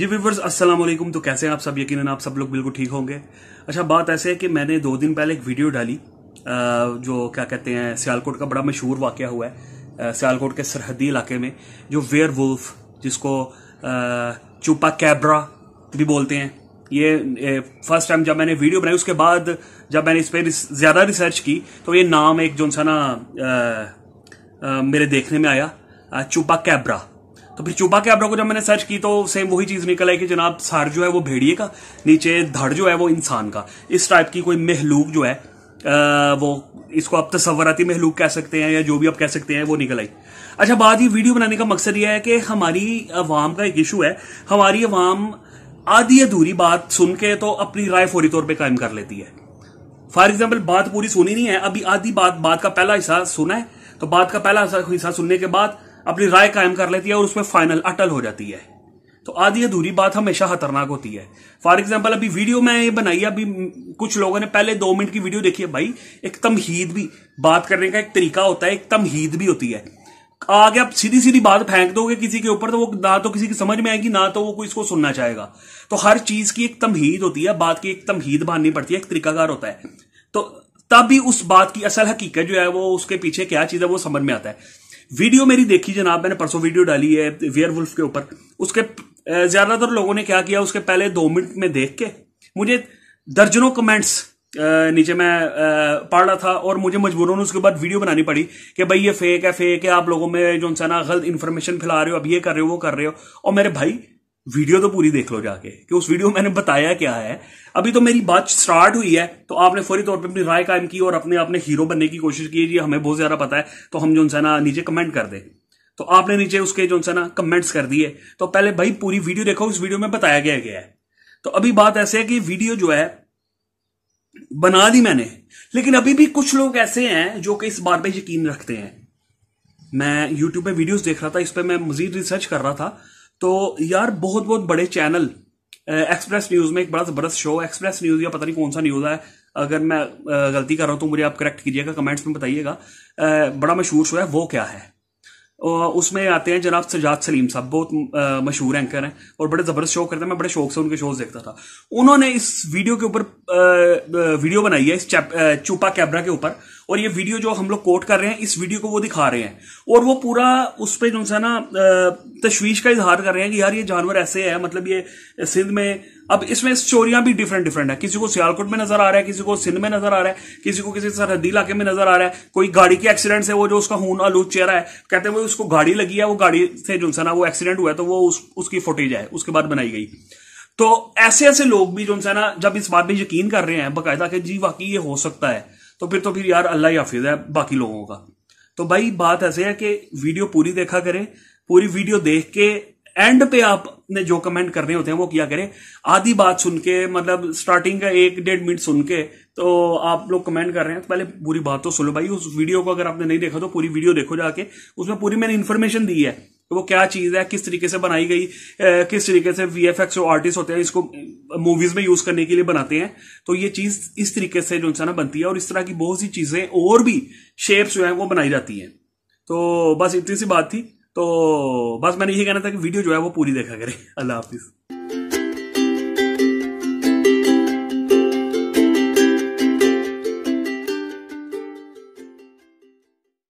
जी viewers अस्सलाम वालेकुम तो कैसे हैं आप सब यकीनन आप सब लोग बिल्कुल ठीक होंगे अच्छा बात ऐसे है कि मैंने दो दिन पहले एक वीडियो डाली जो क्या कहते हैं सियालकोट का बड़ा मशहूर वाक्य हुआ है सियालकोट के सरहदी इलाके में जो वेयर वुल्फ जिसको चुपा कैबरा भी बोलते हैं ये फर्स्ट टाइम जब मैंने वीडियो बनाई उसके बाद जब मैंने इस पर ज़्यादा रिसर्च की तो ये नाम एक जो सा ना मेरे देखने में आया चुपा कैबरा तो फिर चुपा के आप को जब मैंने सर्च की तो सेम वही चीज निकल आई कि जनाब सर जो है वो भेड़िए का नीचे धड़ जो है वो इंसान का इस टाइप की कोई महलूक जो है आ, वो इसको आप तस्वराती महलूक कह सकते हैं या जो भी आप कह सकते हैं वो निकल आई अच्छा बात ये वीडियो बनाने का मकसद यह है कि हमारी अवाम का एक इशू है हमारी अवाम आधी अधूरी बात सुन के तो अपनी राय फौरी तौर पर कायम कर लेती है फॉर एग्जाम्पल बात पूरी सुनी नहीं है अभी आधी बात बात का पहला हिस्सा सुना है तो बात का पहला हिस्सा सुनने के बाद अपनी राय कायम कर लेती है और उसमें फाइनल अटल हो जाती है तो आधी अधूरी बात हमेशा खतरनाक होती है फॉर एग्जाम्पल अभी वीडियो में ये बनाई अभी कुछ लोगों ने पहले दो मिनट की वीडियो देखी है भाई एक तमहीद भी बात करने का एक तरीका होता है एक तमहीद भी होती है आगे आप सीधी सीधी बात फेंक दोगे किसी के ऊपर तो वो ना तो किसी की समझ में आएगी ना तो वो कोई इसको सुनना चाहेगा तो हर चीज की एक तमहीद होती है बात की एक तमहीद बाननी पड़ती है एक तरीकाकार होता है तो तब भी उस बात की असल हकीकत जो है वो उसके पीछे क्या चीज है वो समझ में आता है वीडियो मेरी देखी जनाब मैंने परसों वीडियो डाली है वुल्फ के ऊपर उसके ज्यादातर लोगों ने क्या किया उसके पहले दो मिनट में देख के मुझे दर्जनों कमेंट्स नीचे मैं पढ़ रहा था और मुझे मजबूरों ने उसके बाद वीडियो बनानी पड़ी कि भाई ये फेक है फेक है आप लोगों में जो सा ना गलत इन्फॉर्मेशन फैला रहे हो अब ये कर रहे हो वो कर रहे हो और मेरे भाई वीडियो तो पूरी देख लो जाके कि उस वीडियो में मैंने बताया क्या है अभी तो मेरी बात स्टार्ट हुई है तो आपने फौरी तौर पर अपनी राय कायम की और अपने अपने हीरो बनने की कोशिश की जी हमें बहुत ज्यादा पता है तो हम जो ना नीचे कमेंट कर दे तो आपने नीचे उसके जो ना कमेंट्स कर दिए तो पहले भाई पूरी वीडियो देखो उस वीडियो में बताया गया है तो अभी बात ऐसे है कि वीडियो जो है बना दी मैंने लेकिन अभी भी कुछ लोग ऐसे हैं जो कि इस बात पर यकीन रखते हैं मैं यूट्यूब पे वीडियोस देख रहा था इस पर मैं मजीद रिसर्च कर रहा था तो यार बहुत बहुत बड़े चैनल एक्सप्रेस न्यूज में एक बड़ा जबरदस्त शो एक्सप्रेस न्यूज या पता नहीं कौन सा न्यूज है अगर मैं गलती कर रहा हूं तो मुझे आप करेक्ट कीजिएगा कमेंट्स में बताइएगा बड़ा मशहूर शो है वो क्या है उसमें आते हैं जनाब सजाद सलीम साहब बहुत मशहूर एंकर हैं और बड़े जबरदस्त शो करते हैं मैं बड़े शौक से उनके शोज देखता था उन्होंने इस वीडियो के ऊपर वीडियो बनाई है इस चुपा कैमरा के ऊपर और ये वीडियो जो हम लोग कोट कर रहे हैं इस वीडियो को वो दिखा रहे हैं और वो पूरा उस पर जो है ना तश्वीश का इजहार कर रहे हैं कि यार ये जानवर ऐसे है मतलब ये सिंध में अब इसमें स्टोरियां भी डिफरेंट डिफरेंट है किसी को सियालकोट में नजर आ रहा है किसी को सिंध में नजर आ रहा है किसी को किसी सरहदी इलाके में नजर आ रहा है कोई गाड़ी के एक्सीडेंट से वो जो उसका खून आलू चेहरा है कहते हैं वो उसको गाड़ी लगी है वो गाड़ी से जो है ना वो एक्सीडेंट हुआ है तो वो उस, उसकी फुटेज है उसके बाद बनाई गई तो ऐसे ऐसे लोग भी जो है ना जब इस बात में यकीन कर रहे हैं बाकायदा के जी वाकई ये हो सकता है तो फिर तो फिर यार अल्लाह हाफिज है बाकी लोगों का तो भाई बात ऐसे है कि वीडियो पूरी देखा करें पूरी वीडियो देख के एंड पे आपने जो कमेंट करने होते हैं वो किया करें आधी बात सुन के मतलब स्टार्टिंग का एक डेढ़ मिनट सुन के तो आप लोग कमेंट कर रहे हैं तो पहले पूरी बात तो सुन लो भाई उस वीडियो को अगर आपने नहीं देखा तो पूरी वीडियो देखो जाके उसमें पूरी मैंने इन्फॉर्मेशन दी है कि वो क्या चीज है किस तरीके से बनाई गई किस तरीके से वी एफ एक्स आर्टिस्ट होते हैं इसको मूवीज में यूज करने के लिए बनाते हैं तो ये चीज इस तरीके से जो ना बनती है और इस तरह की बहुत सी चीजें और भी शेप्स जो है वो बनाई जाती हैं तो बस इतनी सी बात थी तो बस मैंने यही कहना था कि वीडियो जो है वो पूरी देखा करें अल्लाह हाफिज़